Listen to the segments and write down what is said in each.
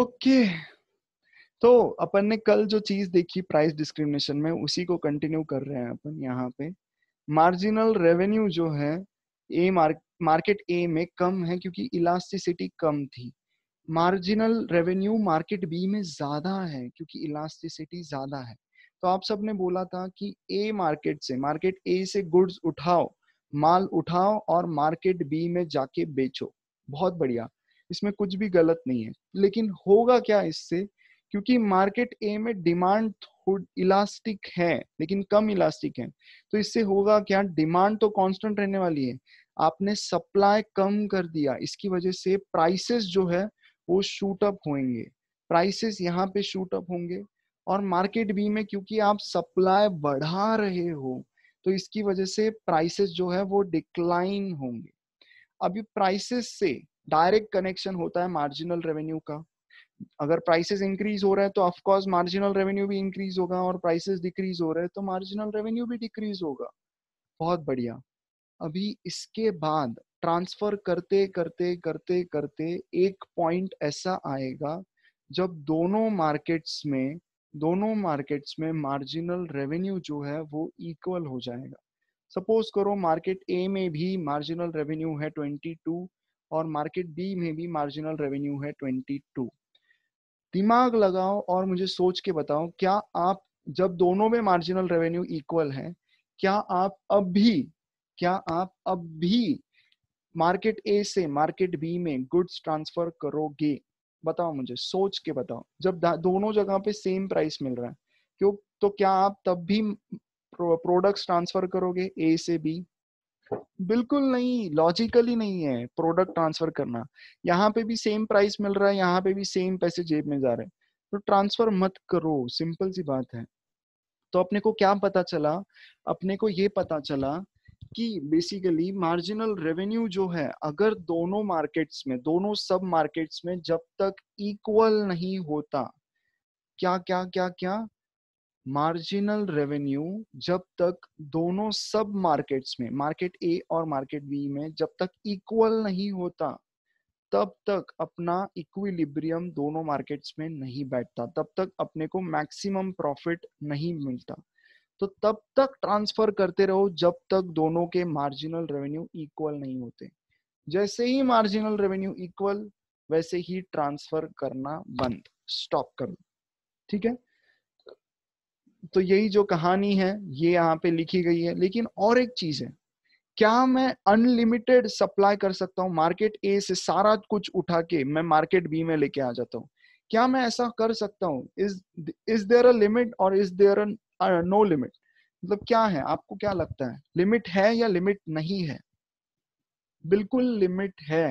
Okay okay. तो अपन ने कल जो चीज देखी प्राइस डिस्क्रिमिनेशन में उसी को कंटिन्यू कर रहे हैं अपन यहाँ पे मार्जिनल रेवेन्यू जो है ए मार्केट ए में कम है क्योंकि इलास्टिसिटी कम थी मार्जिनल रेवेन्यू मार्केट बी में ज्यादा है क्योंकि इलास्टिसिटी ज्यादा है तो आप सब ने बोला था कि ए मार्केट से मार्केट ए से गुड्स उठाओ माल उठाओ और मार्केट बी में जाके बेचो बहुत बढ़िया इसमें कुछ भी गलत नहीं है लेकिन होगा क्या इससे क्योंकि मार्केट ए में डिमांड इलास्टिक है लेकिन कम इलास्टिक है तो इससे होगा क्या डिमांड तो कांस्टेंट रहने वाली है आपने सप्लाई कम कर दिया इसकी वजह से प्राइसेस जो है वो शूट अप होंगे प्राइसेस यहाँ पे शूट अप होंगे और मार्केट बी में क्योंकि आप सप्लाई बढ़ा रहे हो तो इसकी वजह से प्राइसेस जो है वो डिक्लाइन होंगे अभी प्राइसेस से डायरेक्ट कनेक्शन होता है मार्जिनल रेवेन्यू का अगर प्राइसेस इंक्रीज हो रहा है तो ऑफकोर्स मार्जिनल रेवेन्यू भी इंक्रीज होगा और प्राइसेस डिक्रीज हो रहे हैं तो मार्जिनल रेवेन्यू भी डिक्रीज तो होगा बहुत बढ़िया अभी इसके बाद ट्रांसफर करते करते करते करते एक पॉइंट ऐसा आएगा जब दोनों मार्केट्स में दोनों मार्केट्स में मार्जिनल रेवेन्यू जो है वो इक्वल हो जाएगा सपोज करो मार्केट ए में भी मार्जिनल रेवेन्यू है ट्वेंटी टू और मार्केट बी में भी मार्जिनल रेवेन्यू है 22 दिमाग लगाओ और मुझे सोच के बताओ क्या आप जब दोनों में मार्जिनल रेवेन्यू इक्वल है क्या आप अब भी क्या आप अब भी मार्केट ए से मार्केट बी में गुड्स ट्रांसफर करोगे बताओ मुझे सोच के बताओ जब दोनों जगह पे सेम प्राइस मिल रहा है क्यों तो क्या आप तब भी प्रोडक्ट्स ट्रांसफर करोगे ए से बी बिल्कुल नहीं लॉजिकली नहीं है प्रोडक्ट ट्रांसफर करना यहाँ पे भी सेम प्राइस मिल रहा है यहाँ पे भी सेम पैसे जेब में जा रहे हैं तो ट्रांसफर मत करो सिंपल सी बात है तो अपने को क्या पता चला अपने को ये पता चला कि बेसिकली मार्जिनल रेवेन्यू जो है अगर दोनों मार्केट्स में दोनों सब मार्केट्स में जब तक इक्वल नहीं होता क्या क्या क्या क्या मार्जिनल रेवेन्यू जब तक दोनों सब मार्केट्स में मार्केट ए और मार्केट बी में जब तक इक्वल नहीं होता तब तक अपना इक्विलिब्रियम दोनों मार्केट्स में नहीं बैठता तब तक अपने को मैक्सिमम प्रॉफिट नहीं मिलता तो तब तक ट्रांसफर करते रहो जब तक दोनों के मार्जिनल रेवेन्यू इक्वल नहीं होते जैसे ही मार्जिनल रेवेन्यू इक्वल वैसे ही ट्रांसफर करना बंद स्टॉप करो ठीक है तो यही जो कहानी है ये यहाँ पे लिखी गई है लेकिन और एक चीज है क्या मैं अनलिमिटेड सप्लाई कर सकता हूँ मार्केट ए से सारा कुछ उठा के मैं मार्केट बी में लेके आ जाता हूँ क्या मैं ऐसा कर सकता हूँ इज देयर अ लिमिट और इज देयर नो लिमिट मतलब क्या है आपको क्या लगता है लिमिट है या लिमिट नहीं है बिल्कुल लिमिट है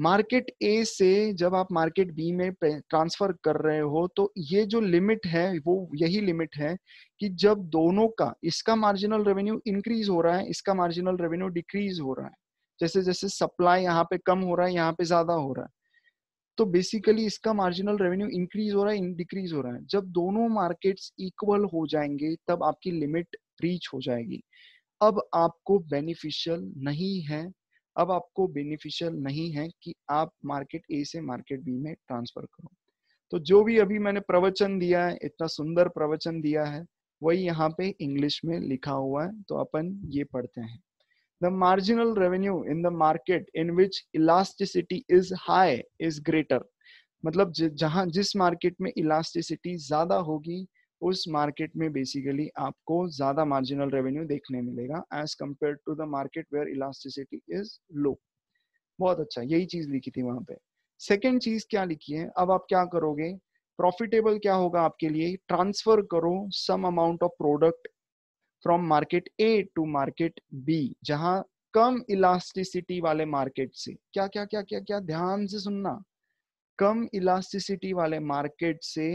मार्केट ए से जब आप मार्केट बी में ट्रांसफर कर रहे हो तो ये जो लिमिट है वो यही लिमिट है कि जब दोनों का इसका मार्जिनल रेवेन्यू इंक्रीज हो रहा है इसका मार्जिनल रेवेन्यू डिक्रीज हो रहा है जैसे जैसे सप्लाई यहाँ पे कम हो रहा है यहाँ पे ज्यादा हो रहा है तो बेसिकली इसका मार्जिनल रेवेन्यू इंक्रीज हो रहा है डिक्रीज हो रहा है जब दोनों मार्केट्स इक्वल हो जाएंगे तब आपकी लिमिट रीच हो जाएगी अब आपको बेनिफिशियल नहीं है अब आपको बेनिफिशियल नहीं है कि आप मार्केट ए से मार्केट बी में ट्रांसफर करो तो जो भी अभी मैंने प्रवचन दिया है इतना सुंदर प्रवचन दिया है वही यहाँ पे इंग्लिश में लिखा हुआ है तो अपन ये पढ़ते हैं the marginal revenue in the market in which elasticity is high is greater मतलब जहां जिस मार्केट में इलास्टिसिटी ज्यादा होगी उस मार्केट में बेसिकली आपको ज्यादा मार्जिनल रेवेन्यू देखने मिलेगा as compare to the market where elasticity is low बहुत अच्छा यही चीज लिखी थी वहां पे सेकेंड चीज क्या लिखी है अब आप क्या करोगे प्रॉफिटेबल क्या होगा आपके लिए ट्रांसफर करो some amount of product from market A to market B जहां कम इलास्टिसिटी वाले मार्केट से क्या क्या क्या क्या क्या ध्यान से सुनना कम इलास्टिसिटी वाले मार्केट से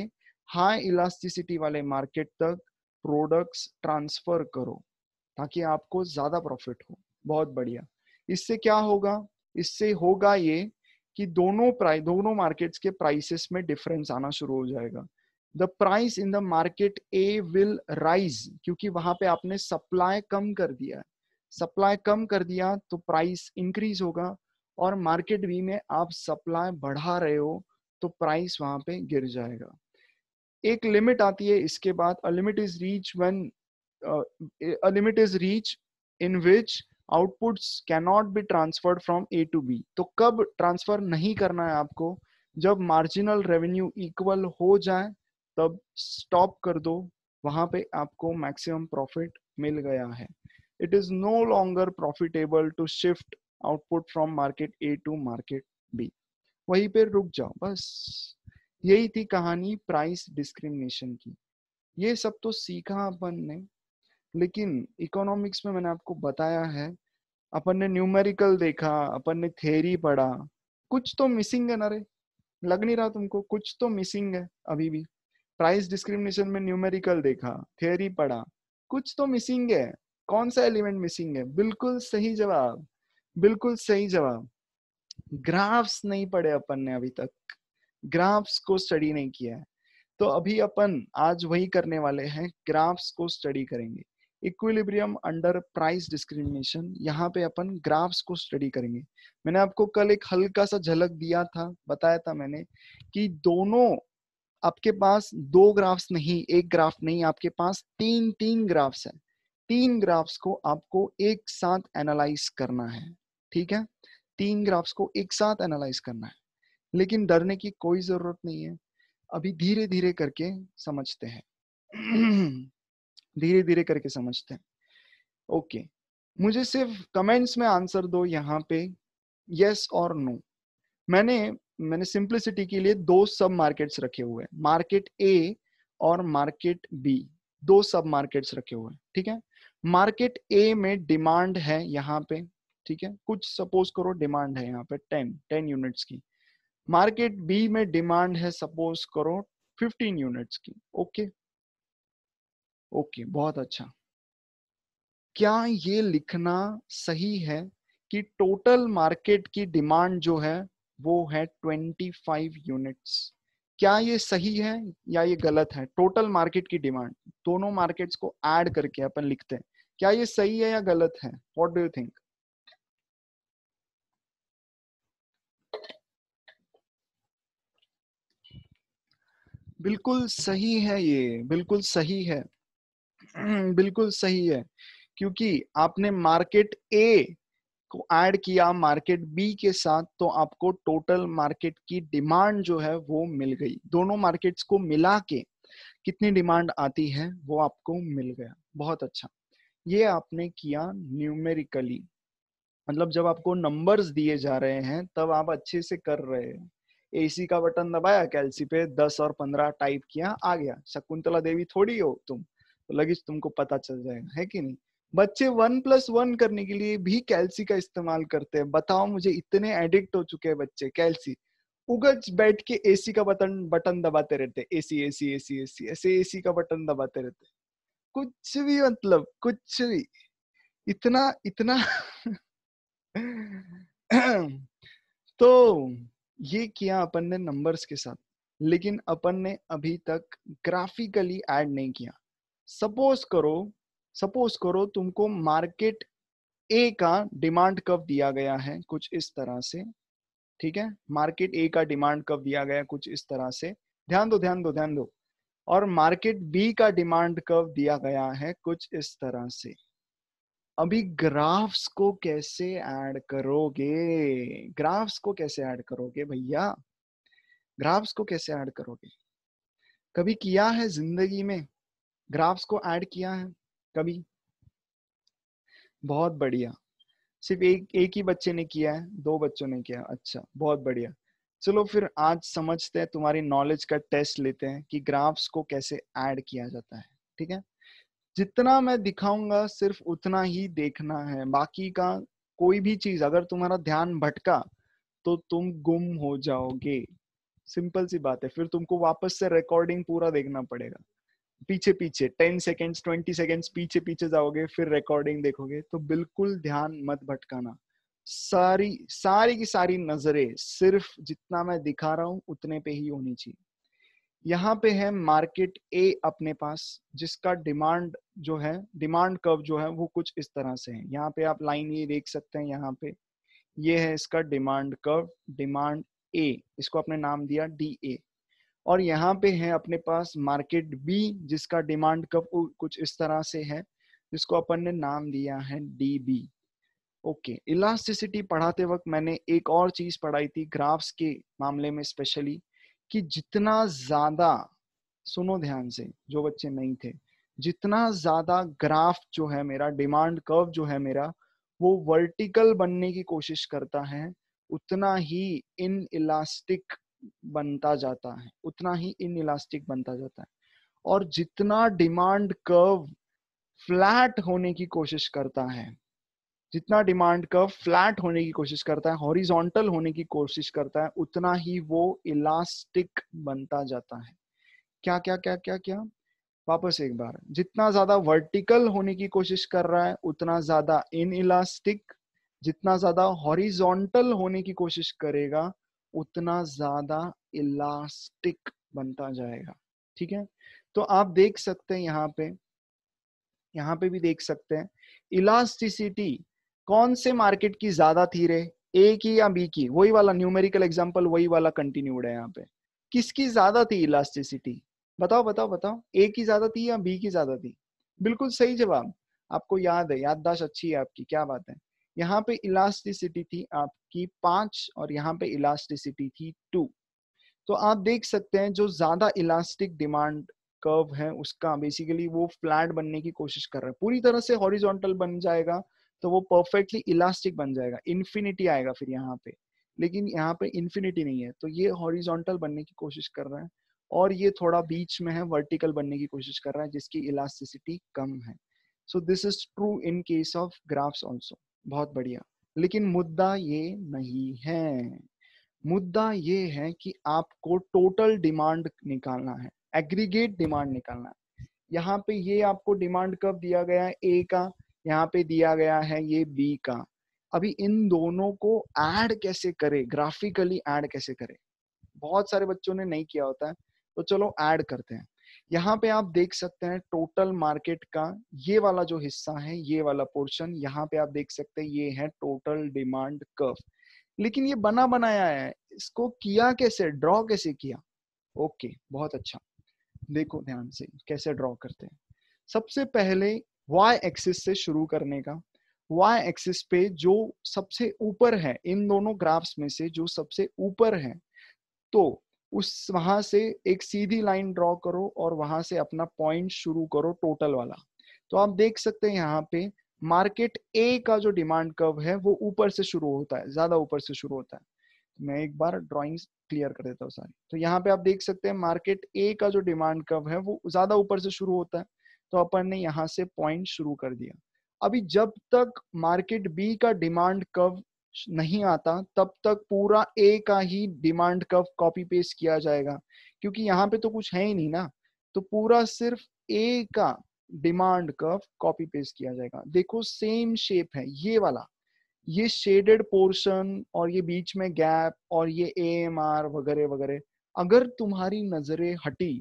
हाई इलास्टिसिटी वाले मार्केट तक प्रोडक्ट्स ट्रांसफर करो ताकि आपको ज्यादा प्रॉफिट हो बहुत बढ़िया इससे क्या होगा इससे होगा ये कि दोनों प्राइस दोनों मार्केट्स के प्राइसेस में डिफरेंस आना शुरू हो जाएगा the price in the market A will rise क्योंकि वहां पे आपने सप्लाई कम कर दिया है सप्लाई कम कर दिया तो प्राइस इंक्रीज होगा और मार्केट बी में आप सप्लाई बढ़ा रहे हो तो प्राइस वहां पे गिर जाएगा एक लिमिट आती है इसके बाद a limit is reach when a limit is reach in which outputs cannot be transferred from A to B तो कब ट्रांसफर नहीं करना है आपको जब मार्जिनल रेवेन्यू इक्वल हो जाए तब स्टॉप कर दो वहां पे आपको मैक्सिमम प्रॉफिट मिल गया है it is no longer profitable to shift output from market A to market B वहीं पे रुक जाओ बस यही थी कहानी प्राइस डिस्क्रिमिनेशन की ये सब तो सीखा अपन ने लेकिन इकोनॉमिक्स में मैंने आपको बताया है अपन ने न्यूमेरिकल देखा अपन ने थेरी पढ़ा कुछ तो मिसिंग है ना रे लग नहीं रहा तुमको कुछ तो मिसिंग है अभी भी प्राइस डिस्क्रिमिनेशन में न्यूमेरिकल देखा थेरी पढ़ा कुछ तो मिसिंग है कौन सा एलिमेंट मिसिंग है बिल्कुल सही जवाब बिल्कुल सही जवाब ग्राफ्स नहीं पढ़े अपन ने अभी तक ग्राफ्स को स्टडी नहीं किया है तो अभी अपन आज वही करने वाले हैं ग्राफ्स को स्टडी करेंगे इक्विलिब्रियम अंडर प्राइस डिस्क्रिमिनेशन यहाँ पे अपन ग्राफ्स को स्टडी करेंगे मैंने आपको कल एक हल्का सा झलक दिया था बताया था मैंने कि दोनों आपके पास दो ग्राफ्स नहीं एक ग्राफ नहीं आपके पास तीन तीन ग्राफ्स है तीन ग्राफ्स को आपको एक साथ एनालाइज करना है ठीक है तीन ग्राफ्स को एक साथ एनालाइज करना है लेकिन डरने की कोई जरूरत नहीं है अभी धीरे धीरे करके समझते हैं धीरे धीरे करके समझते हैं ओके मुझे सिर्फ कमेंट्स में आंसर दो यहाँ पे यस और नो मैंने मैंने सिंप्लिसिटी के लिए दो सब मार्केट्स रखे हुए हैं मार्केट ए और मार्केट बी दो सब मार्केट्स रखे हुए हैं ठीक है मार्केट ए में डिमांड है यहाँ पे ठीक है कुछ सपोज करो डिमांड है यहाँ पे टेन टेन यूनिट्स की मार्केट बी में डिमांड है सपोज करो 15 यूनिट्स की ओके ओके बहुत अच्छा क्या ये लिखना सही है कि टोटल मार्केट की डिमांड जो है वो है 25 यूनिट्स क्या ये सही है या ये गलत है टोटल मार्केट की डिमांड दोनों मार्केट्स को ऐड करके अपन लिखते हैं क्या ये सही है या गलत है व्हाट डू यू थिंक बिल्कुल सही है ये बिल्कुल सही है हम्म, बिल्कुल सही है क्योंकि आपने मार्केट ए को ऐड किया मार्केट बी के साथ तो आपको टोटल मार्केट की डिमांड जो है वो मिल गई दोनों मार्केट्स को मिला के कितनी डिमांड आती है वो आपको मिल गया बहुत अच्छा ये आपने किया न्यूमेरिकली मतलब जब आपको नंबर्स दिए जा रहे हैं तब आप अच्छे से कर रहे हैं एसी का बटन दबाया कैलसी पे दस और पंद्रह टाइप किया आ गया शकुंतला देवी थोड़ी हो तुम तो लगेज तो तुमको पता चल जाएगा है कि नहीं बच्चे वन प्लस वन करने के लिए भी कैलसी का इस्तेमाल करते हैं बताओ मुझे इतने एडिक्ट हो चुके हैं बच्चे कैलसी उगज बैठ के एसी का बटन बटन दबाते रहते एसी एसी एसी एसी ऐसे एसी का बटन दबाते रहते कुछ भी मतलब कुछ भी इतना इतना तो ये किया अपन ने नंबर्स के साथ लेकिन अपन ने अभी तक ग्राफिकली ऐड नहीं किया सपोज करो सपोज करो तुमको मार्केट ए का डिमांड कब दिया गया है कुछ इस तरह से ठीक है मार्केट ए का डिमांड कब दिया गया कुछ इस तरह से ध्यान दो ध्यान दो ध्यान दो और मार्केट बी का डिमांड कब दिया गया है कुछ इस तरह से अभी ग्राफ्स को कैसे ऐड करोगे ग्राफ्स को कैसे ऐड करोगे भैया ग्राफ्स को कैसे ऐड करोगे कभी किया है जिंदगी में ग्राफ्स को ऐड किया है कभी बहुत बढ़िया सिर्फ एक एक ही बच्चे ने किया है दो बच्चों ने किया अच्छा बहुत बढ़िया चलो फिर आज समझते हैं तुम्हारी नॉलेज का टेस्ट लेते हैं कि ग्राफ्स को कैसे ऐड किया जाता है ठीक है जितना मैं दिखाऊंगा सिर्फ उतना ही देखना है बाकी का कोई भी चीज अगर तुम्हारा ध्यान भटका तो तुम गुम हो जाओगे सिंपल सी बात है फिर तुमको वापस से रिकॉर्डिंग पूरा देखना पड़ेगा पीछे पीछे टेन सेकेंड्स ट्वेंटी सेकेंड्स पीछे पीछे जाओगे फिर रिकॉर्डिंग देखोगे तो बिल्कुल ध्यान मत भटकाना सारी सारी की सारी नजरें सिर्फ जितना मैं दिखा रहा हूं उतने पे ही होनी चाहिए यहाँ पे है मार्केट ए अपने पास जिसका डिमांड जो है डिमांड कर्व जो है वो कुछ इस तरह से है यहाँ पे आप लाइन ये देख सकते हैं यहाँ पे ये है इसका डिमांड कर्व डिमांड ए इसको अपने नाम दिया डी ए और यहाँ पे है अपने पास मार्केट बी जिसका डिमांड कर्व कुछ इस तरह से है जिसको अपन ने नाम दिया है डी बी ओके इलास्टिसिटी पढ़ाते वक्त मैंने एक और चीज पढ़ाई थी ग्राफ्स के मामले में स्पेशली कि जितना ज्यादा सुनो ध्यान से जो बच्चे नहीं थे जितना ज्यादा ग्राफ जो है मेरा डिमांड कर्व जो है मेरा वो वर्टिकल बनने की कोशिश करता है उतना ही इन इलास्टिक बनता जाता है उतना ही इन इलास्टिक बनता जाता है और जितना डिमांड कर्व फ्लैट होने की कोशिश करता है जितना डिमांड कर्व फ्लैट होने की कोशिश करता है हॉरिजॉन्टल होने की कोशिश करता है उतना ही वो इलास्टिक बनता जाता है क्या क्या क्या क्या क्या वापस एक बार जितना ज्यादा वर्टिकल होने की कोशिश कर रहा है उतना ज्यादा इन इलास्टिक जितना ज्यादा हॉरिजॉन्टल होने की कोशिश करेगा उतना ज्यादा इलास्टिक बनता जाएगा ठीक है तो आप देख सकते हैं यहाँ पे यहाँ पे भी देख सकते हैं इलास्टिसिटी कौन से मार्केट की ज्यादा थी रे ए की या बी की वही वाला न्यूमेरिकल एग्जाम्पल वही वाला कंटिन्यूड है यहाँ पे किसकी ज्यादा थी इलास्टिसिटी बताओ बताओ बताओ ए की ज्यादा थी या बी की ज्यादा थी बिल्कुल सही जवाब आपको याद है याददाश्त अच्छी है आपकी क्या बात है यहाँ पे इलास्टिसिटी थी आपकी पांच और यहाँ पे इलास्टिसिटी थी टू तो आप देख सकते हैं जो ज्यादा इलास्टिक डिमांड कर्व है उसका बेसिकली वो फ्लैट बनने की कोशिश कर रहा है पूरी तरह से हॉरिजॉन्टल बन जाएगा तो वो परफेक्टली इलास्टिक बन जाएगा इन्फिनिटी आएगा फिर यहाँ पे लेकिन यहाँ पे इन्फिनिटी नहीं है तो ये हॉरिजोंटल बनने की कोशिश कर रहा है और ये थोड़ा बीच में है वर्टिकल बनने की कोशिश कर रहा है जिसकी इलास्टिसिटी कम है so this is true in case of graphs also बहुत बढ़िया लेकिन मुद्दा ये नहीं है मुद्दा ये है कि आपको टोटल डिमांड निकालना है एग्रीगेट डिमांड निकालना है यहाँ पे ये आपको डिमांड कब दिया गया है ए का यहाँ पे दिया गया है ये बी का अभी इन दोनों को ऐड कैसे करें ग्राफिकली ऐड कैसे करें बहुत सारे बच्चों ने नहीं किया होता है तो चलो ऐड करते हैं यहाँ पे आप देख सकते हैं टोटल मार्केट का ये वाला जो हिस्सा है ये वाला पोर्शन यहाँ पे आप देख सकते हैं ये है टोटल डिमांड कर्व लेकिन ये बना बनाया है इसको किया कैसे ड्रॉ कैसे किया ओके बहुत अच्छा देखो ध्यान से कैसे ड्रॉ करते हैं सबसे पहले वाई एक्सिस से शुरू करने का वाई एक्सिस पे जो सबसे ऊपर है इन दोनों ग्राफ्स में से जो सबसे ऊपर है तो उस वहां से एक सीधी लाइन ड्रॉ करो और वहां से अपना पॉइंट शुरू करो टोटल वाला तो आप देख सकते हैं यहाँ पे मार्केट ए का जो डिमांड कर्व है वो ऊपर से शुरू होता है ज्यादा ऊपर से शुरू होता है तो मैं एक बार ड्राइंग क्लियर कर देता हूँ सारी तो यहाँ पे आप देख सकते हैं मार्केट ए का जो डिमांड कर्व है वो ज्यादा ऊपर से शुरू होता है तो अपन ने यहाँ से पॉइंट शुरू कर दिया अभी जब तक मार्केट बी का डिमांड कव नहीं आता तब तक पूरा ए का ही डिमांड कव कॉपी पेस्ट किया जाएगा क्योंकि यहाँ पे तो कुछ है ही नहीं ना तो पूरा सिर्फ ए का डिमांड कव कॉपी पेस्ट किया जाएगा देखो सेम शेप है ये वाला ये शेडेड पोर्शन और ये बीच में गैप और ये एम आर वगैरह वगैरह अगर तुम्हारी नजरें हटी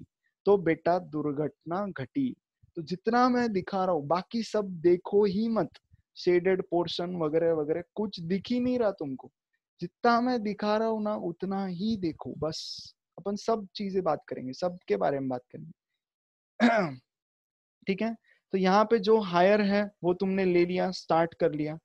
तो बेटा दुर्घटना घटी तो जितना मैं दिखा रहा हूँ बाकी सब देखो ही मत शेडेड पोर्शन वगैरह वगैरह कुछ दिख ही नहीं रहा तुमको जितना मैं दिखा रहा हूँ ना उतना ही देखो बस अपन सब चीजें बात करेंगे सब के बारे में बात करेंगे ठीक है तो यहाँ पे जो हायर है वो तुमने ले लिया स्टार्ट कर लिया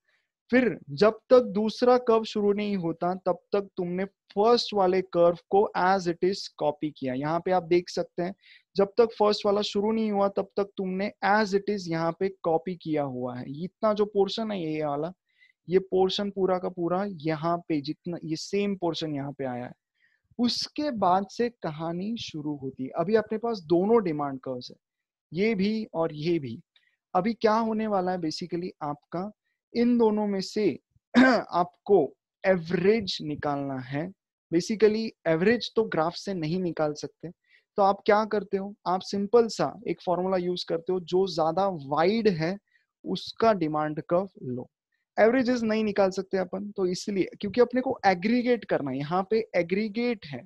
फिर जब तक दूसरा कर्व शुरू नहीं होता तब तक तुमने फर्स्ट वाले कर्व को एज इट इज कॉपी किया यहाँ पे आप देख सकते हैं जब तक फर्स्ट वाला शुरू नहीं हुआ तब तक तुमने एज इट इज यहाँ पे कॉपी किया हुआ है इतना जो पोर्शन है ये वाला ये पोर्शन पूरा का पूरा यहाँ पे जितना ये सेम पोर्शन यहाँ पे आया है उसके बाद से कहानी शुरू होती है अभी अपने पास दोनों डिमांड कर्व है ये भी और ये भी अभी क्या होने वाला है बेसिकली आपका इन दोनों में से आपको एवरेज निकालना है बेसिकली एवरेज तो ग्राफ से नहीं निकाल सकते तो आप क्या करते हो आप सिंपल सा एक फॉर्मूला यूज करते हो जो ज्यादा वाइड है उसका डिमांड कर्व लो एवरेजेस नहीं निकाल सकते अपन तो इसलिए क्योंकि अपने को एग्रीगेट करना है यहाँ पे एग्रीगेट है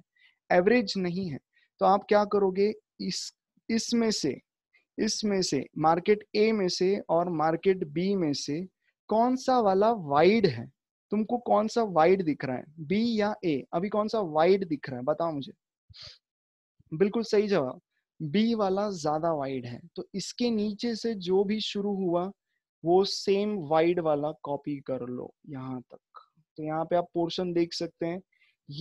एवरेज नहीं है तो आप क्या करोगे इस इसमें से इसमें से मार्केट ए में से और मार्केट बी में से कौन सा वाला वाइड है तुमको कौन सा वाइड दिख रहा है बी या ए अभी कौन सा वाइड दिख रहा है बताओ मुझे बिल्कुल सही जवाब बी वाला ज्यादा वाइड है तो इसके नीचे से जो भी शुरू हुआ वो सेम वाइड वाला कॉपी कर लो यहाँ तक तो यहाँ पे आप पोर्शन देख सकते हैं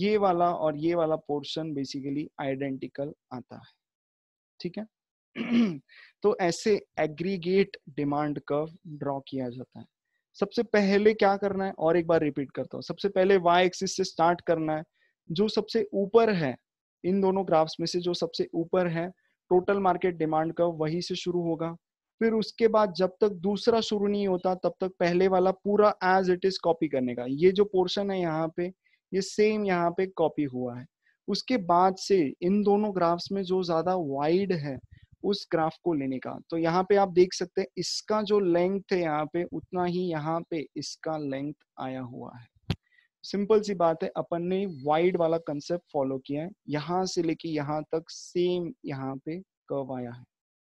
ये वाला और ये वाला पोर्शन बेसिकली आइडेंटिकल आता है ठीक है तो ऐसे एग्रीगेट डिमांड कर्व ड्रॉ किया जाता है सबसे पहले क्या करना है और एक बार रिपीट करता हूँ सबसे पहले वाई एक्सिस से स्टार्ट करना है जो सबसे ऊपर है इन दोनों ग्राफ्स में से जो सबसे ऊपर है टोटल मार्केट डिमांड का वही से शुरू होगा फिर उसके बाद जब तक दूसरा शुरू नहीं होता तब तक पहले वाला पूरा एज इट इज कॉपी करने का ये जो पोर्शन है यहाँ पे ये सेम यहाँ पे कॉपी हुआ है उसके बाद से इन दोनों ग्राफ्स में जो ज्यादा वाइड है उस ग्राफ को लेने का तो यहाँ पे आप देख सकते हैं इसका जो लेंथ है यहाँ पे उतना ही यहाँ पे इसका लेंथ आया हुआ है सिंपल सी बात है अपन ने वाइड वाला कंसेप्ट फॉलो किया है यहाँ से लेके यहाँ तक सेम यहाँ पे कर्व आया है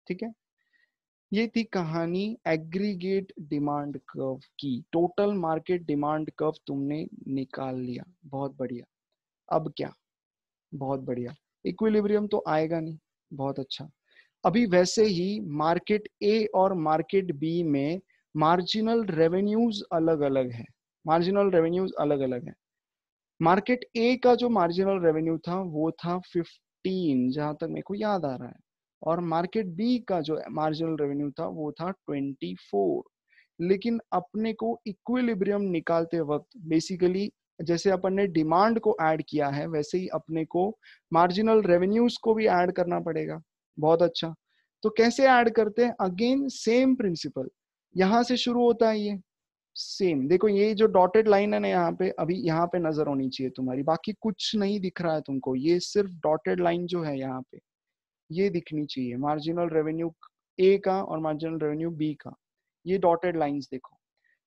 ठीक है ये थी कहानी एग्रीगेट डिमांड कर्व की टोटल मार्केट डिमांड कर्व तुमने निकाल लिया बहुत बढ़िया अब क्या बहुत बढ़िया इक्विलिब्रियम तो आएगा नहीं बहुत अच्छा अभी वैसे ही मार्केट ए और मार्केट बी में मार्जिनल रेवेन्यूज अलग अलग है मार्जिनल रेवेन्यूज अलग अलग है मार्केट ए का जो मार्जिनल रेवेन्यू था वो था 15 जहां तक मेरे को याद आ रहा है और मार्केट बी का जो मार्जिनल रेवेन्यू था वो था 24 लेकिन अपने को इक्विलिब्रियम निकालते वक्त बेसिकली जैसे अपन ने डिमांड को ऐड किया है वैसे ही अपने को मार्जिनल रेवेन्यूज को भी ऐड करना पड़ेगा बहुत अच्छा तो कैसे ऐड करते हैं अगेन सेम प्रिंसिपल यहां से शुरू होता है ये सेम देखो ये जो डॉटेड लाइन है ना यहाँ पे अभी यहाँ पे नजर होनी चाहिए तुम्हारी बाकी कुछ नहीं दिख रहा है तुमको ये सिर्फ डॉटेड लाइन जो है यहाँ पे ये दिखनी चाहिए मार्जिनल रेवेन्यू ए का और मार्जिनल रेवेन्यू बी का ये डॉटेड लाइंस देखो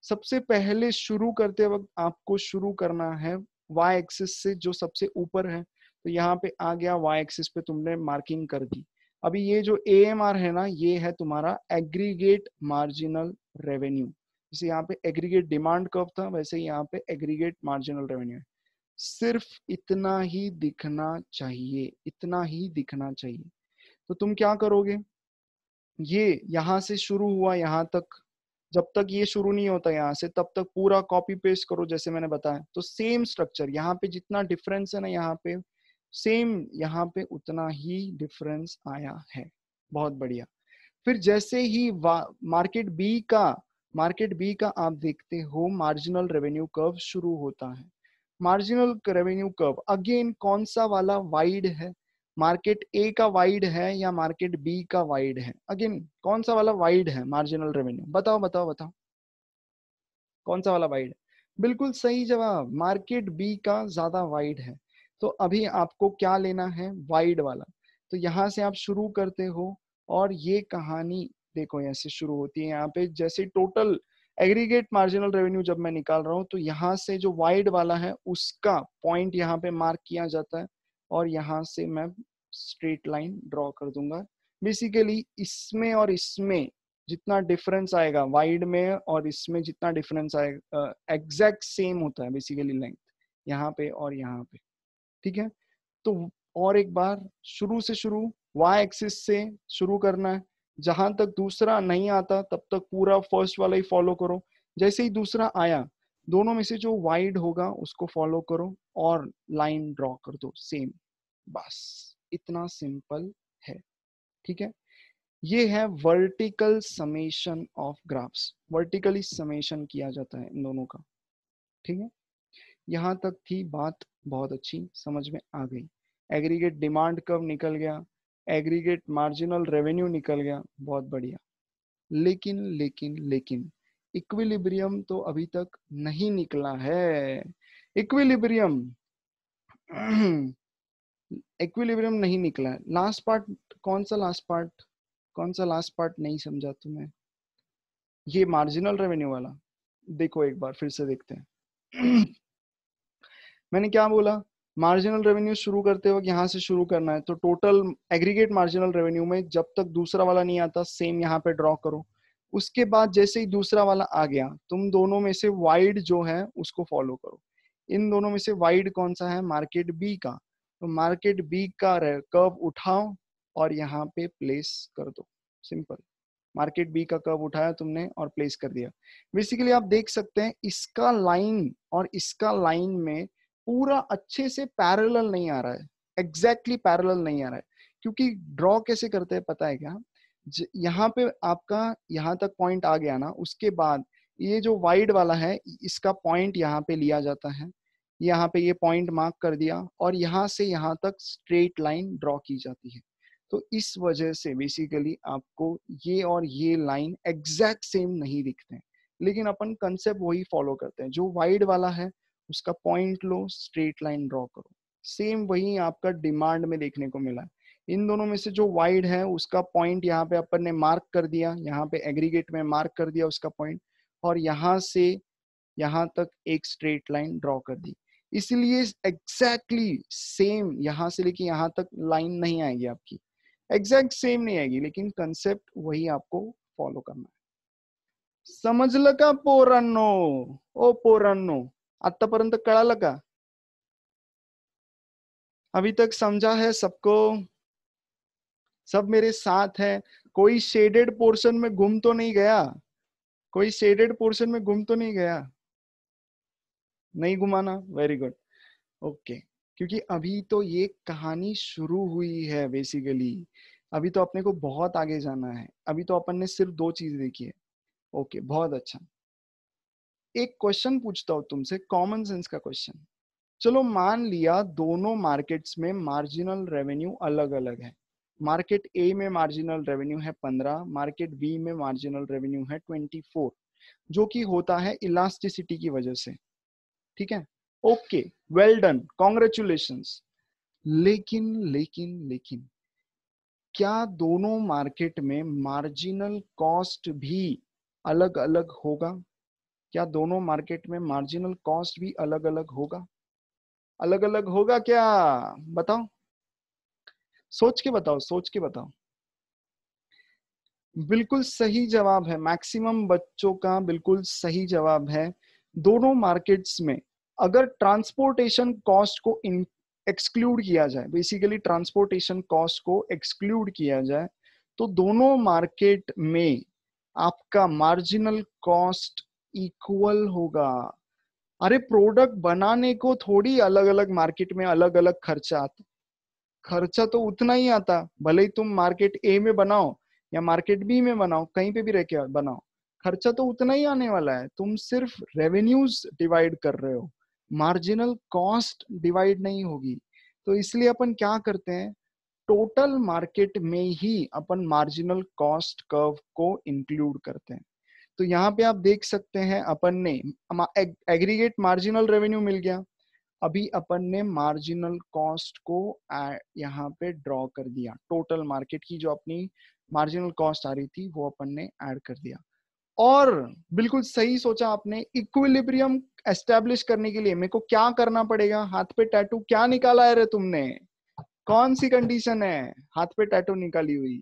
सबसे पहले शुरू करते वक्त आपको शुरू करना है वाई एक्सिस से जो सबसे ऊपर है तो यहाँ पे आ गया वाई एक्सिस पे तुमने मार्किंग कर दी अभी ये जो ए है ना ये है तुम्हारा एग्रीगेट मार्जिनल रेवेन्यू जैसे यहाँ पे एग्रीगेट डिमांड कब था वैसे यहाँ पे एग्रीगेट मार्जिनल रेवेन्यू है सिर्फ इतना ही दिखना चाहिए इतना ही दिखना चाहिए तो तुम क्या करोगे ये यहाँ से शुरू हुआ यहाँ तक जब तक ये शुरू नहीं होता यहाँ से तब तक पूरा कॉपी पेस्ट करो जैसे मैंने बताया तो सेम स्ट्रक्चर यहाँ पे जितना डिफरेंस है ना यहाँ पे सेम यहाँ पे उतना ही डिफरेंस आया है बहुत बढ़िया फिर जैसे ही मार्केट बी का मार्केट बी का आप देखते हो मार्जिनल रेवेन्यू कर्व शुरू होता है मार्जिनल रेवेन्यू कर्व अगेन कौन सा वाला वाइड है मार्केट ए का वाइड है या मार्केट बी का वाइड है अगेन कौन सा वाला वाइड है मार्जिनल रेवेन्यू बताओ बताओ बताओ कौन सा वाला वाइड है बिल्कुल सही जवाब मार्केट बी का ज्यादा वाइड है तो अभी आपको क्या लेना है वाइड वाला तो यहाँ से आप शुरू करते हो और ये कहानी देखो यहाँ से शुरू होती है यहाँ पे जैसे टोटल एग्रीगेट मार्जिनल रेवेन्यू जब मैं निकाल रहा हूँ तो यहाँ से जो वाइड वाला है उसका पॉइंट यहाँ पे मार्क किया जाता है और यहाँ से मैं स्ट्रेट लाइन ड्रॉ कर दूंगा बेसिकली इसमें और इसमें जितना डिफरेंस आएगा वाइड में और इसमें जितना डिफरेंस आएगा एग्जैक्ट सेम होता है बेसिकली लेंथ यहाँ पे और यहाँ पे ठीक है तो और एक बार शुरू से शुरू वाई एक्सिस से शुरू करना है जहां तक दूसरा नहीं आता तब तक पूरा फर्स्ट वाला ही फॉलो करो जैसे ही दूसरा आया दोनों में से जो वाइड होगा उसको फॉलो करो और लाइन ड्रॉ कर दो सेम बस इतना सिंपल है ठीक है ये है vertical summation of graphs vertically summation किया जाता है इन दोनों का ठीक है यहाँ तक थी बात बहुत अच्छी समझ में आ गई एग्रीगेट डिमांड कब निकल गया एग्रीगेट मार्जिनल रेवेन्यू निकल गया बहुत बढ़िया लेकिन लेकिन लेकिन इक्विलिब्रियम तो अभी तक नहीं निकला है इक्विलिब्रियम इक्विलिब्रियम नहीं निकला है लास्ट पार्ट कौन सा लास्ट पार्ट कौन सा लास्ट पार्ट नहीं समझा तुम्हें ये मार्जिनल रेवेन्यू वाला देखो एक बार फिर से देखते हैं मैंने क्या बोला मार्जिनल रेवेन्यू शुरू करते वक्त यहाँ से शुरू करना है तो टोटल एग्रीगेट मार्जिनल रेवेन्यू में जब तक दूसरा वाला नहीं आता सेम यहाँ पे ड्रॉ करो उसके बाद जैसे ही दूसरा वाला आ गया तुम दोनों में से वाइड जो है उसको फॉलो करो इन दोनों में से वाइड कौन सा है मार्केट बी का तो मार्केट बी का कर्व उठाओ और यहाँ पे प्लेस कर दो सिंपल मार्केट बी का कर्व उठाया तुमने और प्लेस कर दिया बेसिकली आप देख सकते हैं इसका लाइन और इसका लाइन में पूरा अच्छे से पैरेलल नहीं आ रहा है एग्जैक्टली exactly पैरल नहीं आ रहा है क्योंकि ड्रॉ कैसे करते हैं पता है क्या यहाँ पे आपका यहाँ तक पॉइंट आ गया ना उसके बाद ये जो वाइड वाला है इसका पॉइंट यहाँ पे लिया जाता है यहाँ पे ये पॉइंट मार्क कर दिया और यहाँ से यहाँ तक स्ट्रेट लाइन ड्रॉ की जाती है तो इस वजह से बेसिकली आपको ये और ये लाइन एग्जैक्ट सेम नहीं दिखते लेकिन अपन कंसेप्ट वही फॉलो करते हैं जो वाइड वाला है उसका पॉइंट लो स्ट्रेट लाइन ड्रॉ करो सेम वही आपका डिमांड में देखने को मिला इन दोनों में से जो वाइड है उसका पॉइंट यहाँ पे अपन ने मार्क कर दिया यहाँ पे एग्रीगेट में मार्क कर दिया उसका पॉइंट और यहाँ से यहाँ तक एक स्ट्रेट लाइन ड्रॉ कर दी इसलिए एग्जैक्टली सेम यहाँ से लेके यहाँ तक लाइन नहीं आएगी आपकी एग्जैक्ट सेम नहीं आएगी लेकिन कंसेप्ट वही आपको फॉलो करना है समझ लगा पोरनो ओ पोरनो आतापर्यंत कड़ा का अभी तक समझा है सबको सब मेरे साथ है कोई शेडेड पोर्शन में घूम तो नहीं गया कोई शेडेड पोर्शन में घूम तो नहीं गया नहीं घुमाना वेरी गुड ओके क्योंकि अभी तो ये कहानी शुरू हुई है बेसिकली अभी तो अपने को बहुत आगे जाना है अभी तो अपन ने सिर्फ दो चीज देखी है ओके okay, बहुत अच्छा एक क्वेश्चन पूछता हूं तुमसे कॉमन सेंस का क्वेश्चन चलो मान लिया दोनों मार्केट्स में मार्जिनल रेवेन्यू अलग अलग है मार्केट ए में मार्जिनल रेवेन्यू है पंद्रह मार्केट बी में मार्जिनल रेवेन्यू है ट्वेंटी फोर जो कि होता है इलास्टिसिटी की वजह से ठीक है ओके वेल डन कॉन्ग्रेचुलेशन लेकिन लेकिन लेकिन क्या दोनों मार्केट में मार्जिनल कॉस्ट भी अलग अलग होगा क्या दोनों मार्केट में मार्जिनल कॉस्ट भी अलग अलग होगा अलग अलग होगा क्या बताओ सोच के बताओ सोच के बताओ बिल्कुल सही जवाब है मैक्सिमम बच्चों का बिल्कुल सही जवाब है दोनों मार्केट्स में अगर ट्रांसपोर्टेशन कॉस्ट को एक्सक्लूड किया जाए बेसिकली ट्रांसपोर्टेशन कॉस्ट को एक्सक्लूड किया जाए तो दोनों मार्केट में आपका मार्जिनल कॉस्ट इक्वल होगा अरे प्रोडक्ट बनाने को थोड़ी अलग अलग मार्केट में अलग अलग खर्चा आता खर्चा तो उतना ही आता भले ही तुम मार्केट ए में बनाओ या मार्केट बी में बनाओ कहीं पे भी रह के बनाओ खर्चा तो उतना ही आने वाला है तुम सिर्फ रेवेन्यूज डिवाइड कर रहे हो मार्जिनल कॉस्ट डिवाइड नहीं होगी तो इसलिए अपन क्या करते हैं टोटल मार्केट में ही अपन मार्जिनल कॉस्ट कर्व को इंक्लूड करते हैं तो यहाँ पे आप देख सकते हैं अपन ने एग्रीगेट मार्जिनल रेवेन्यू मिल गया अभी अपन ने मार्जिनल कॉस्ट को यहाँ पे ड्रॉ कर दिया टोटल मार्केट की जो अपनी मार्जिनल कॉस्ट आ रही थी वो अपन ने ऐड कर दिया और बिल्कुल सही सोचा आपने इक्विलिब्रियम एस्टेब्लिश करने के लिए मेरे को क्या करना पड़ेगा हाथ पे टैटू क्या निकाला है रे तुमने कौन सी कंडीशन है हाथ पे टैटू निकाली हुई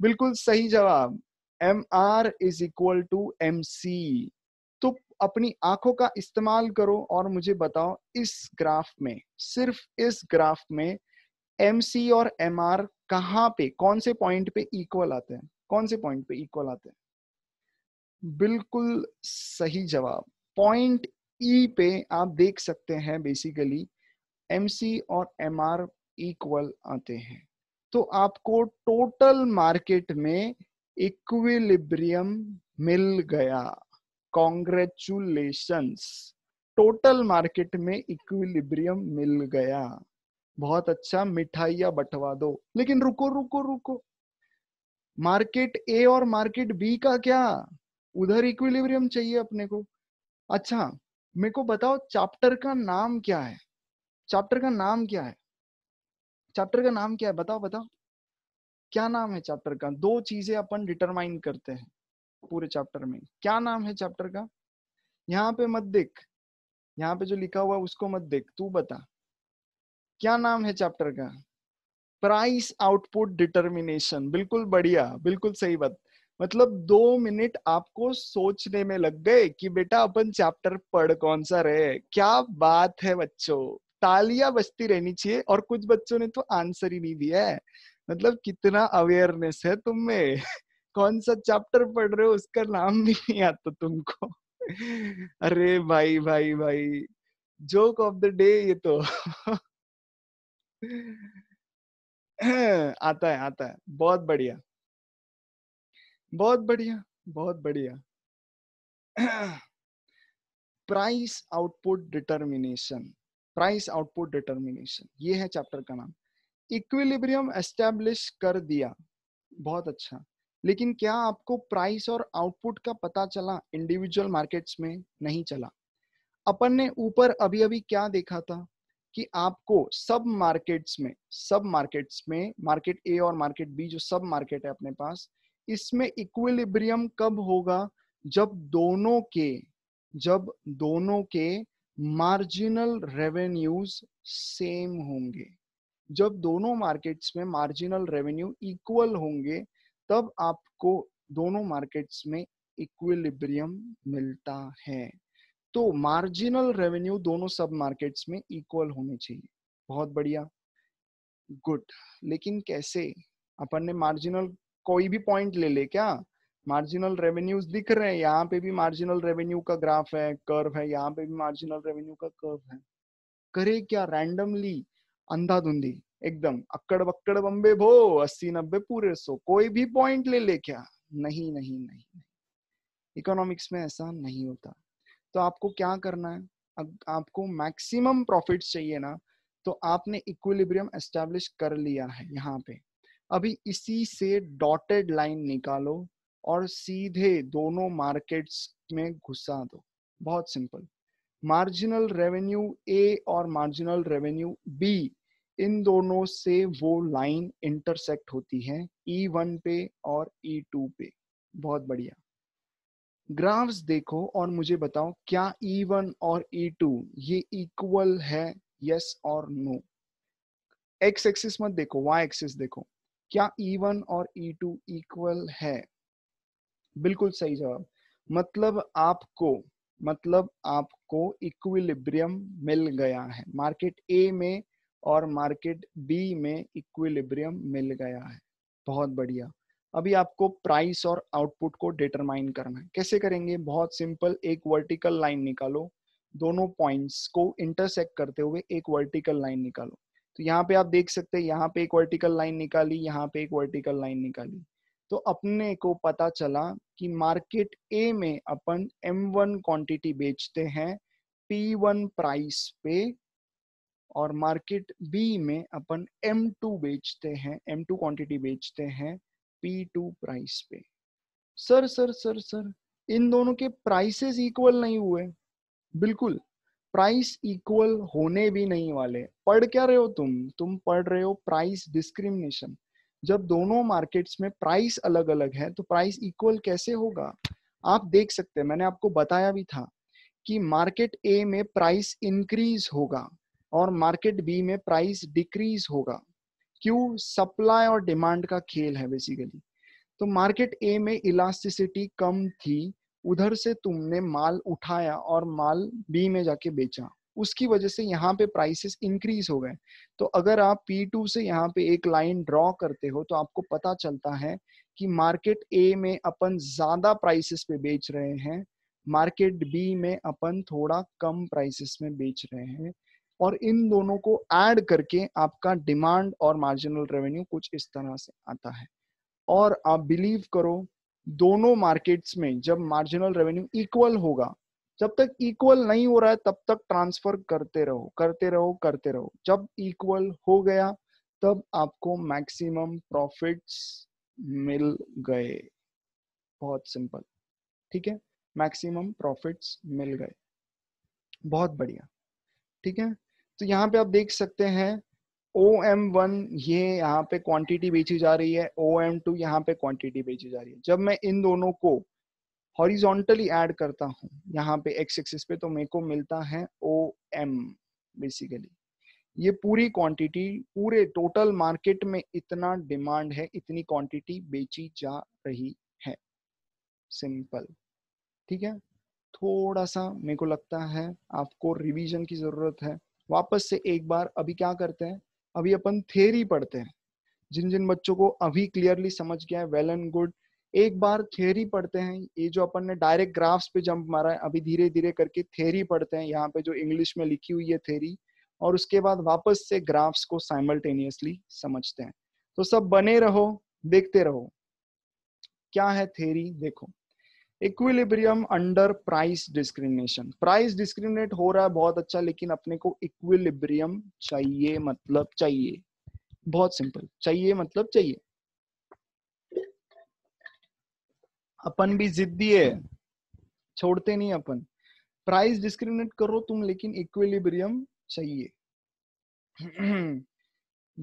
बिल्कुल सही जवाब M R is equal to M C तो अपनी आंखों का इस्तेमाल करो और मुझे बताओ इस ग्राफ में सिर्फ इस ग्राफ में एम सी और एम आर कहाँ पे कौन से पॉइंट पे इक्वल आते हैं कौन से पॉइंट पे इक्वल आते हैं बिल्कुल सही जवाब पॉइंट ई e पे आप देख सकते हैं बेसिकली एम सी और एम आर इक्वल आते हैं तो आपको टोटल मार्केट में इक्विलिब्रियम मिल गया कॉन्ग्रेचुलेशंस टोटल मार्केट में इक्विलिब्रियम मिल गया बहुत अच्छा मिठाइया बटवा दो लेकिन रुको रुको रुको मार्केट ए और मार्केट बी का क्या उधर इक्विलिब्रियम चाहिए अपने को अच्छा मेरे को बताओ चैप्टर का नाम क्या है चैप्टर का नाम क्या है चैप्टर का नाम क्या है बताओ बताओ क्या नाम है चैप्टर का दो चीजें अपन डिटरमाइन करते हैं पूरे चैप्टर में क्या नाम है चैप्टर का यहाँ पे मत देख यहाँ पे जो लिखा हुआ है उसको मत देख तू बता क्या नाम है चैप्टर का प्राइस आउटपुट डिटर्मिनेशन बिल्कुल बढ़िया बिल्कुल सही बात मतलब दो मिनट आपको सोचने में लग गए कि बेटा अपन चैप्टर पढ़ कौन सा रहे क्या बात है बच्चों तालियां बजती रहनी चाहिए और कुछ बच्चों ने तो आंसर ही नहीं दिया है मतलब कितना अवेयरनेस है तुम में कौन सा चैप्टर पढ़ रहे हो उसका नाम भी नहीं आता तुमको अरे भाई भाई भाई जोक ऑफ द डे ये तो आता है आता है बहुत बढ़िया बहुत बढ़िया बहुत बढ़िया price output determination price output determination ये है चैप्टर का नाम इक्विलिब्रियम एस्टेब्लिश कर दिया बहुत अच्छा लेकिन क्या आपको प्राइस और आउटपुट का पता चला इंडिविजुअल मार्केट्स में नहीं चला अपन ने ऊपर अभी अभी क्या देखा था कि आपको सब मार्केट्स में सब मार्केट्स में मार्केट ए और मार्केट बी जो सब मार्केट है अपने पास इसमें इक्विलिब्रियम कब होगा जब दोनों के जब दोनों के मार्जिनल रेवेन्यूज सेम होंगे जब दोनों मार्केट्स में मार्जिनल रेवेन्यू इक्वल होंगे तब आपको दोनों मार्केट्स में इक्विलिब्रियम मिलता है तो मार्जिनल रेवेन्यू दोनों सब मार्केट्स में इक्वल होने चाहिए बहुत बढ़िया गुड लेकिन कैसे अपन ने मार्जिनल कोई भी पॉइंट ले ले क्या मार्जिनल रेवेन्यूज दिख रहे हैं यहाँ पे भी मार्जिनल रेवेन्यू का ग्राफ है कर्व है यहाँ पे भी मार्जिनल रेवेन्यू का कर्व है करे क्या रैंडमली अंधाधुंधी एकदम अक्कड़ बक्कड़ बम्बे भो अस्सी नब्बे पूरे सो कोई भी पॉइंट ले ले क्या नहीं नहीं नहीं इकोनॉमिक्स में ऐसा नहीं होता तो आपको क्या करना है आपको मैक्सिमम प्रॉफिट चाहिए ना तो आपने इक्विलिब्रियम एस्टेब्लिश कर लिया है यहाँ पे अभी इसी से डॉटेड लाइन निकालो और सीधे दोनों मार्केट्स में घुसा दो बहुत सिंपल मार्जिनल रेवेन्यू ए और मार्जिनल रेवेन्यू बी इन दोनों से वो लाइन इंटरसेक्ट होती है ई वन पे और ई e टू पे बहुत बढ़िया ग्राफ्स देखो और मुझे बताओ क्या ई e वन और ई e टू ये इक्वल है यस और नो एक्स एक्सिस मत देखो वाई एक्सिस देखो क्या ई वन और ई टू इक्वल है बिल्कुल सही जवाब मतलब आपको मतलब आपको इक्विलिब्रियम मिल गया है मार्केट ए में और मार्केट बी में इक्विलिब्रियम मिल गया है बहुत बढ़िया अभी आपको प्राइस और आउटपुट को डिटरमाइन करना है कैसे करेंगे बहुत सिंपल एक वर्टिकल लाइन निकालो दोनों पॉइंट्स को इंटरसेक्ट करते हुए एक वर्टिकल लाइन निकालो तो यहाँ पे आप देख सकते हैं यहाँ पे एक वर्टिकल लाइन निकाली यहाँ पे एक वर्टिकल लाइन निकाली तो अपने को पता चला कि मार्केट ए में अपन M1 क्वांटिटी बेचते हैं P1 प्राइस पे और मार्केट बी में अपन एम टू बेचते हैं एम टू क्वांटिटी बेचते हैं पी टू प्राइस पे सर सर सर सर इन दोनों के प्राइसेस इक्वल नहीं हुए बिल्कुल प्राइस इक्वल होने भी नहीं वाले पढ़ क्या रहे हो तुम तुम पढ़ रहे हो प्राइस डिस्क्रिमिनेशन जब दोनों मार्केट्स में प्राइस अलग अलग है तो प्राइस इक्वल कैसे होगा आप देख सकते हैं मैंने आपको बताया भी था कि मार्केट ए में प्राइस इंक्रीज होगा और मार्केट बी में प्राइस डिक्रीज होगा क्यों सप्लाई और डिमांड का खेल है बेसिकली तो मार्केट ए में इलास्टिसिटी कम थी उधर से तुमने माल उठाया और माल बी में जाके बेचा उसकी वजह से यहाँ पे प्राइसेस इंक्रीज हो गए तो अगर आप पी टू से यहाँ पे एक लाइन ड्रॉ करते हो तो आपको पता चलता है कि मार्केट ए में अपन ज्यादा प्राइसेस पे बेच रहे हैं मार्केट बी में अपन थोड़ा कम प्राइसेस में बेच रहे हैं और इन दोनों को ऐड करके आपका डिमांड और मार्जिनल रेवेन्यू कुछ इस तरह से आता है और आप बिलीव करो दोनों मार्केट्स में जब मार्जिनल रेवेन्यू इक्वल होगा जब तक इक्वल नहीं हो रहा है तब तक ट्रांसफर करते रहो करते रहो करते रहो जब इक्वल हो गया तब आपको मैक्सिमम प्रॉफिट्स मिल गए बहुत सिंपल ठीक है मैक्सिमम प्रॉफिट्स मिल गए बहुत बढ़िया ठीक है तो यहाँ पे आप देख सकते हैं ओ एम वन ये यहाँ पे क्वांटिटी बेची जा रही है ओ एम टू यहाँ पे क्वांटिटी बेची जा रही है जब मैं इन दोनों को हॉरिजॉन्टली ऐड करता हूँ यहाँ पे एक्स एक्सिस पे तो मेरे को मिलता है ओ एम बेसिकली ये पूरी क्वांटिटी पूरे टोटल मार्केट में इतना डिमांड है इतनी क्वांटिटी बेची जा रही है सिंपल ठीक है थोड़ा सा मेरे को लगता है आपको रिवीजन की जरूरत है वापस से एक बार अभी क्या करते हैं अभी अपन थेरी पढ़ते हैं जिन जिन बच्चों को अभी क्लियरली समझ गया है वेल एंड गुड एक बार थेरी पढ़ते हैं ये जो अपन ने डायरेक्ट ग्राफ्स पे जंप मारा है अभी धीरे धीरे करके थेरी पढ़ते हैं यहाँ पे जो इंग्लिश में लिखी हुई है थेरी और उसके बाद वापस से ग्राफ्स को साइमल्टेनियसली समझते हैं तो सब बने रहो देखते रहो क्या है थेरी देखो equilibrium under price discrimination price discriminate हो रहा है बहुत अच्छा लेकिन अपने को इक्विलिब्रियम चाहिए मतलब चाहिए बहुत सिंपल चाहिए मतलब चाहिए अपन भी जिद्दी है छोड़ते नहीं अपन प्राइस डिस्क्रिमिनेट करो तुम लेकिन इक्विलिब्रियम चाहिए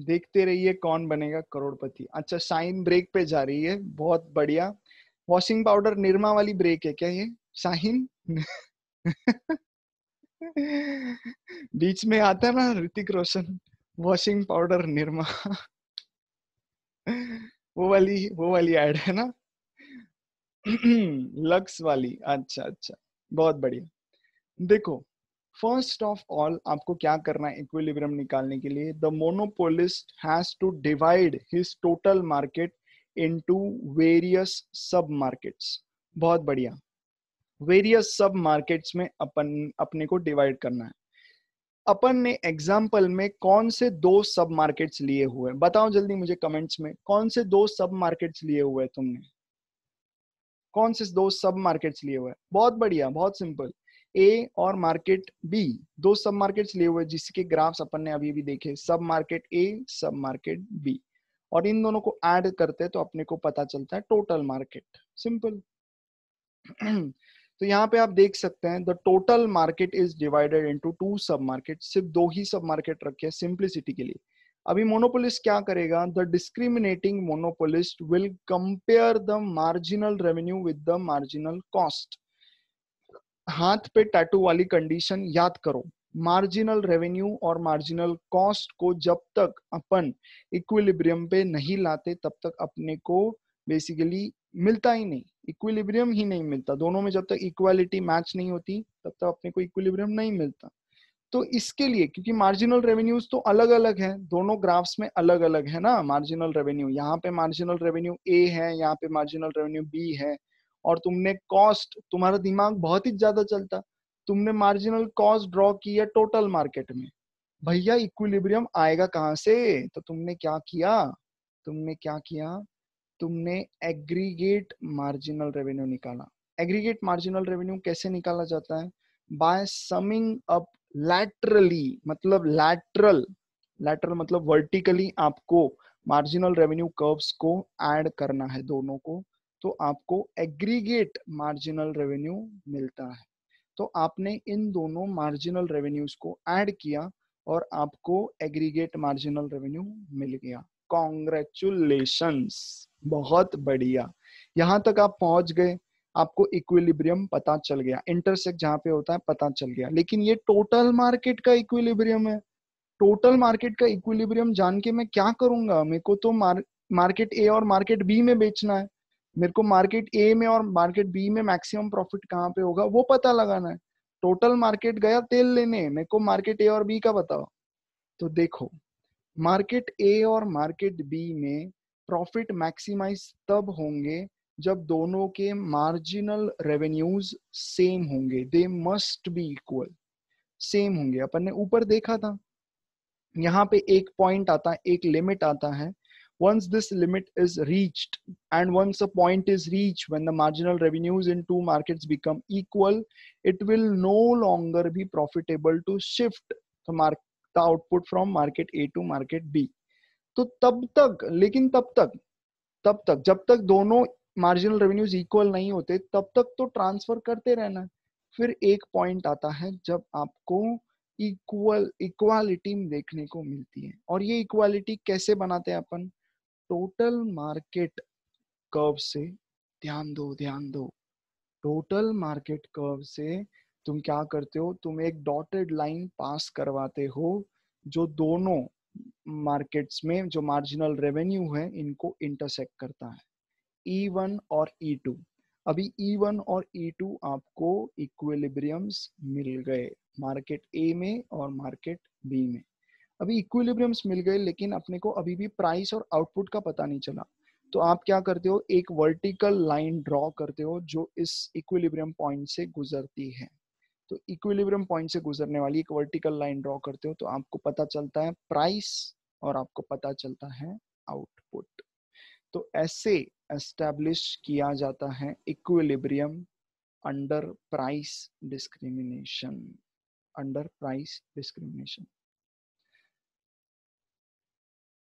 देखते रहिए कौन बनेगा करोड़पति अच्छा साइन ब्रेक पे जा रही है बहुत बढ़िया वॉशिंग पाउडर निर्मा वाली ब्रेक है क्या ये शाहीन बीच में आता है ना ऋतिक रोशन वॉशिंग पाउडर निर्मा वो वाली वो वाली एड है ना लक्स वाली अच्छा अच्छा बहुत बढ़िया देखो फर्स्ट ऑफ ऑल आपको क्या करना है इक्विलिब्रियम निकालने के लिए the monopolist has to divide his total market into various sub markets बहुत बढ़िया वेरियस सब मार्केट्स में अपन अपने को डिवाइड करना है अपन ने एग्जाम्पल में कौन से दो सब मार्केट्स लिए हुए बताओ जल्दी मुझे कमेंट्स में कौन से दो सब मार्केट्स लिए हुए तुमने कौन से दो सब मार्केट्स लिए हुए बहुत बढ़िया बहुत सिंपल ए और मार्केट बी दो सब मार्केट्स लिए हुए जिसके ग्राफ्स अपन ने अभी भी देखे सब मार्केट ए सब मार्केट बी और इन दोनों को ऐड करते हैं तो अपने को पता चलता है टोटल मार्केट सिंपल तो यहाँ पे आप देख सकते हैं the total market is divided into two sub market सिर्फ दो ही सब मार्केट रखे सिंप्लिसिटी के लिए अभी मोनोपोलिस्ट क्या करेगा the discriminating monopolist will compare the marginal revenue with the marginal cost हाथ पे टैटू वाली कंडीशन याद करो मार्जिनल रेवेन्यू और मार्जिनल कॉस्ट को जब तक अपन इक्विलिब्रियम पे नहीं लाते तब तक अपने को बेसिकली मिलता ही नहीं इक्विलिब्रियम ही नहीं मिलता दोनों में जब तक इक्वालिटी मैच नहीं होती तब तक अपने को इक्विलिब्रियम नहीं मिलता तो इसके लिए क्योंकि मार्जिनल रेवेन्यूज तो अलग अलग है दोनों ग्राफ्स में अलग अलग है ना मार्जिनल रेवेन्यू यहाँ पे मार्जिनल रेवेन्यू ए है यहाँ पे मार्जिनल रेवेन्यू बी है और तुमने कॉस्ट तुम्हारा दिमाग बहुत ही ज्यादा चलता तुमने मार्जिनल कॉस्ट ड्रॉ की है टोटल मार्केट में भैया इक्विलिब्रियम आएगा कहाँ से तो तुमने क्या किया तुमने क्या किया तुमने एग्रीगेट मार्जिनल रेवेन्यू निकाला एग्रीगेट मार्जिनल रेवेन्यू कैसे निकाला जाता है बाय समिंग अप लैटरली मतलब लैटरल लैटरल मतलब वर्टिकली आपको मार्जिनल रेवेन्यू कर्व्स को ऐड करना है दोनों को तो आपको एग्रीगेट मार्जिनल रेवेन्यू मिलता है तो आपने इन दोनों मार्जिनल रेवेन्यूज को ऐड किया और आपको एग्रीगेट मार्जिनल रेवेन्यू मिल गया कॉन्ग्रेचुलेशन बहुत बढ़िया यहाँ तक आप पहुंच गए आपको इक्विलिब्रियम पता चल गया इंटरसेक्ट जहां पे होता है पता चल गया लेकिन ये टोटल मार्केट का इक्विलिब्रियम है टोटल मार्केट का इक्विलिब्रियम जान के मैं क्या करूंगा मेरे को तो मार्केट ए और मार्केट बी में बेचना है मेरे को मार्केट ए में और मार्केट बी में मैक्सिमम प्रॉफिट कहाँ पे होगा वो पता लगाना है टोटल मार्केट गया तेल लेने मेरे को मार्केट ए और बी का बताओ तो देखो मार्केट ए और मार्केट बी में प्रॉफिट मैक्सिमाइज तब होंगे जब दोनों के मार्जिनल रेवेन्यूज सेम होंगे they must be equal same होंगे अपन ने ऊपर देखा था यहाँ पे एक पॉइंट आता है एक लिमिट आता है once this limit is reached and once a point is reached when the marginal revenues in two markets become equal it will no longer be profitable to shift the mark the output from market a to market b तो tab tak lekin tab tak tab tak jab tak dono marginal revenues equal nahi hote tab tak to transfer karte rehna फिर एक point आता है जब आपको equal equality देखने को मिलती है और ये इक्वालिटी कैसे बनाते हैं अपन टोटल मार्केट कर्व से ध्यान दो ध्यान दो टोटल मार्केट कर्व से तुम क्या करते हो तुम एक डॉटेड लाइन पास करवाते हो जो दोनों मार्केट्स में जो मार्जिनल रेवेन्यू है इनको इंटरसेक्ट करता है ई e वन और ई e टू अभी ई e वन और ई टू आपको इक्विलिब्रियम्स मिल गए मार्केट ए में और मार्केट बी में अभी इक्विलिब्रियम्स मिल गए लेकिन अपने को अभी भी प्राइस और आउटपुट का पता नहीं चला तो आप क्या करते हो एक वर्टिकल लाइन ड्रॉ करते हो जो इस इक्विलिब्रियम पॉइंट से गुजरती है तो इक्विलिब्रियम पॉइंट से गुजरने वाली एक वर्टिकल लाइन ड्रॉ करते हो तो आपको पता चलता है प्राइस और आपको पता चलता है आउटपुट तो ऐसे एस्टेब्लिश किया जाता है equilibrium under price discrimination under price discrimination